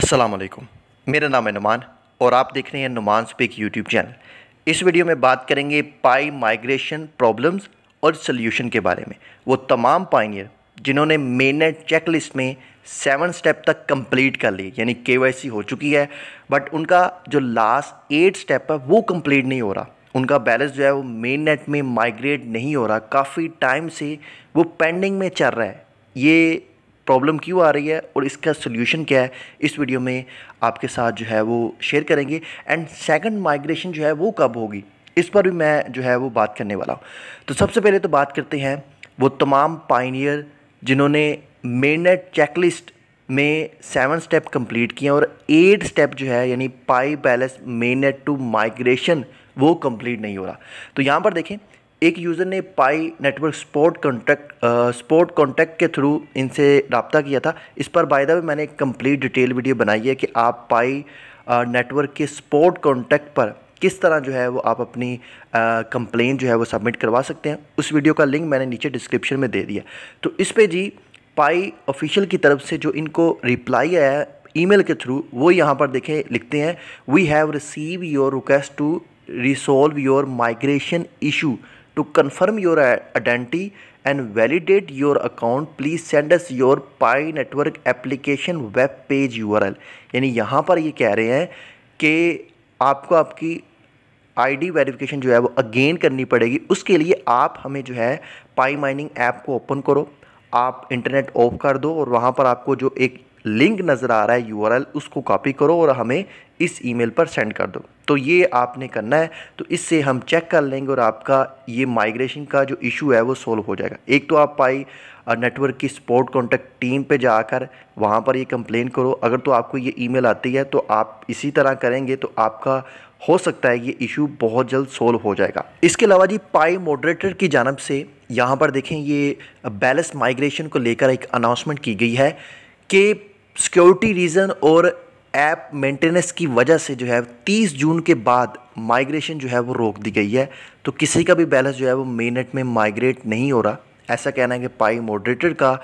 अस्सलाम वालेकुम मेरा नाम है नुमान और आप देख रहे हैं नुमान स्पीक यूट्यूब चैनल इस वीडियो में बात करेंगे पाई माइग्रेशन प्रॉब्लम्स और सोल्यूशन के बारे में वो तमाम पाइनियर जिन्होंने मेननेट चेक लिस्ट में सेवन स्टेप तक कंप्लीट कर ली यानी के हो चुकी है बट उनका जो लास्ट एट स्टेप है वो कम्प्लीट नहीं हो रहा उनका बैलेंस जो है वो मेन नेट में माइग्रेट नहीं हो रहा काफ़ी टाइम से वो पेंडिंग में चल रहा है ये प्रॉब्लम क्यों आ रही है और इसका सोल्यूशन क्या है इस वीडियो में आपके साथ जो है वो शेयर करेंगे एंड सेकंड माइग्रेशन जो है वो कब होगी इस पर भी मैं जो है वो बात करने वाला हूँ तो सबसे पहले तो बात करते हैं वो तमाम पाइनियर जिन्होंने मेननेट चेकलिस्ट में सेवन स्टेप कंप्लीट किए और एट स्टेप जो है यानी Pi palace mainnet to migration वो कंप्लीट नहीं हो रहा तो यहाँ पर देखें एक यूज़र ने Pi network support contact support contact के थ्रू इनसे रबता किया था इस पर बाय द वे मैंने एक कंप्लीट डिटेल वीडियो बनाई है कि आप पाई नेटवर्क के स्पोर्ट कॉन्टैक्ट पर किस तरह जो है वो आप अपनी कंप्लेन जो है वो सबमिट करवा सकते हैं उस वीडियो का लिंक मैंने नीचे डिस्क्रिप्शन में दे दिया तो इस पर जी पाई ऑफिशियल की तरफ से जो इनको रिप्लाई आया है ईमेल के थ्रू वो यहाँ पर देखें लिखते हैं we have receive your request to resolve your migration issue your identity and identity your account please send us your Pi network application web page U R L यानी यहाँ पर ये कह रहे हैं कि आपको आपकी आईडी वेरिफिकेशन जो है वो अगेन करनी पड़ेगी उसके लिए आप हमें जो है पाई माइनिंग ऐप को ओपन करो आप इंटरनेट ऑफ कर दो और वहाँ पर आपको जो एक लिंक नज़र आ रहा है यू उसको कॉपी करो और हमें इस ईमेल पर सेंड कर दो तो ये आपने करना है तो इससे हम चेक कर लेंगे और आपका ये माइग्रेशन का जो इशू है वो सोल्व हो जाएगा एक तो आप पाई नेटवर्क की सपोर्ट कॉन्टैक्ट टीम पे जाकर वहाँ पर ये कंप्लेन करो अगर तो आपको ये ईमेल आती है तो आप इसी तरह करेंगे तो आपका हो सकता है ये इशू बहुत जल्द सोल्व हो जाएगा इसके अलावा जी पाई मॉडरेटर की जानब से यहाँ पर देखें ये बैलेंस माइग्रेशन को लेकर एक अनाउंसमेंट की गई है कि सिक्योरिटी रीज़न और ऐप मेंटेनेंस की वजह से जो है 30 जून के बाद माइग्रेशन जो है वो रोक दी गई है तो किसी का भी बैलेंस जो है वो मेनट में माइग्रेट नहीं हो रहा ऐसा कहना है कि पाई मॉडरेटर का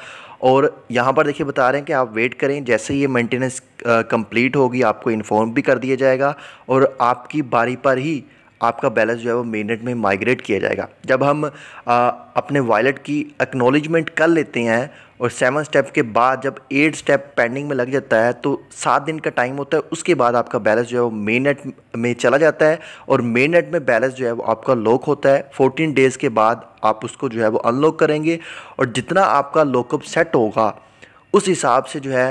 और यहाँ पर देखिए बता रहे हैं कि आप वेट करें जैसे ये मेंटेनेंस कंप्लीट होगी आपको इन्फॉर्म भी कर दिया जाएगा और आपकी बारी पर ही आपका बैलेंस जो है वो मेनेट में माइग्रेट किया जाएगा जब हम आ, अपने वॉलेट की एक्नोलिजमेंट कर लेते हैं और सेवन स्टेप के बाद जब एट स्टेप पेंडिंग में लग जाता है तो सात दिन का टाइम होता है उसके बाद आपका बैलेंस जो है वो मेनेट में चला जाता है और मेनेट में बैलेंस जो है वो आपका लॉक होता है फोर्टीन डेज़ के बाद आप उसको जो है वो अनलॉक करेंगे और जितना आपका लॉकअप सेट होगा उस हिसाब से जो है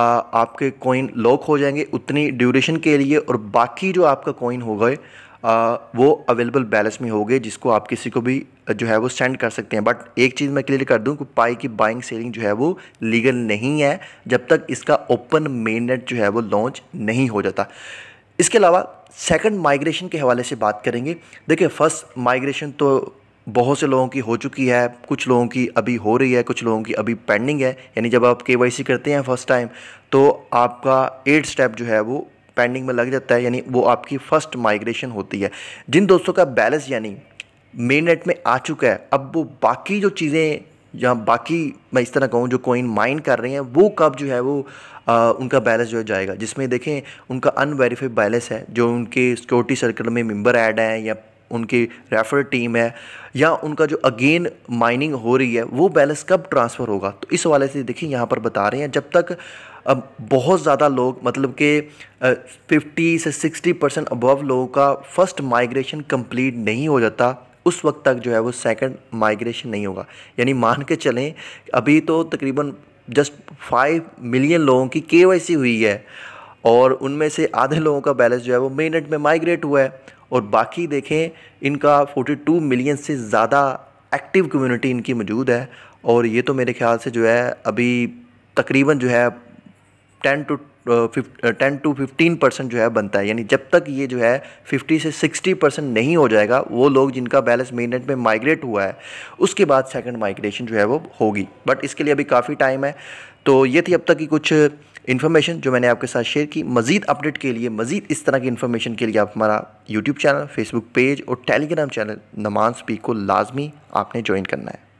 आपके कॉइन लॉक हो जाएंगे उतनी ड्यूरेशन के लिए और बाकी जो आपका कॉइन होगा वो अवेलेबल बैलेंस में हो गए जिसको आप किसी को भी जो है वो सेंड कर सकते हैं बट एक चीज़ मैं क्लियर कर दूं कि पाई की बाइंग सेलिंग जो है वो लीगल नहीं है जब तक इसका ओपन मेन नेट जो है वो लॉन्च नहीं हो जाता इसके अलावा सेकंड माइग्रेशन के हवाले से बात करेंगे देखिए फर्स्ट माइग्रेशन तो बहुत से लोगों की हो चुकी है कुछ लोगों की अभी हो रही है कुछ लोगों की अभी पेंडिंग है यानी जब आप के करते हैं फर्स्ट टाइम तो आपका एट स्टेप जो है वो पेंडिंग में लग जाता है यानी वो आपकी फ़र्स्ट माइग्रेशन होती है जिन दोस्तों का बैलेंस यानी मेन नेट में आ चुका है अब वो बाकी जो चीज़ें या बाकी मैं इस तरह कहूँ जो कोइन माइन कर रहे हैं वो कब जो है वो आ, उनका बैलेंस जो है जाएगा जिसमें देखें उनका अनवेरीफाइड बैलेंस है जो उनके सिक्योरिटी सर्कल में मेंबर ऐड हैं या उनकी रेफर टीम है या उनका जो अगेन माइनिंग हो रही है वो बैलेंस कब ट्रांसफ़र होगा तो इस वाले से देखिए यहाँ पर बता रहे हैं जब तक अब बहुत ज़्यादा लोग मतलब के फिफ्टी से सिक्सटी परसेंट अबव लोगों का फर्स्ट माइग्रेशन कंप्लीट नहीं हो जाता उस वक्त तक जो है वो सेकंड माइग्रेशन नहीं होगा यानी मान के चलें अभी तो तकरीबन जस्ट फाइव मिलियन लोगों की के हुई है और उनमें से आधे लोगों का बैलेंस जो है वो मेनट में माइग्रेट हुआ है और बाकी देखें इनका 42 मिलियन से ज़्यादा एक्टिव कम्युनिटी इनकी मौजूद है और ये तो मेरे ख्याल से जो है अभी तकरीबन जो है ten to ten to fifteen percent जो है बनता है यानी जब तक ये जो है फिफ्टी से सिक्सटी परसेंट नहीं हो जाएगा वो लोग जिनका बैलेंस मेननेट में माइग्रेट हुआ है उसके बाद सेकंड माइग्रेशन जो है वो होगी बट इसके लिए अभी काफ़ी टाइम है तो ये थी अब तक की कुछ इन्फॉर्मेशन जो मैंने आपके साथ शेयर की मजीद अपडेट के लिए मजीद इस तरह की इन्फॉर्मेशन के लिए आप हमारा यूट्यूब चैनल फेसबुक पेज और टेलीग्राम चैनल नमान स्पीक को लाजमी आपने ज्वाइन करना है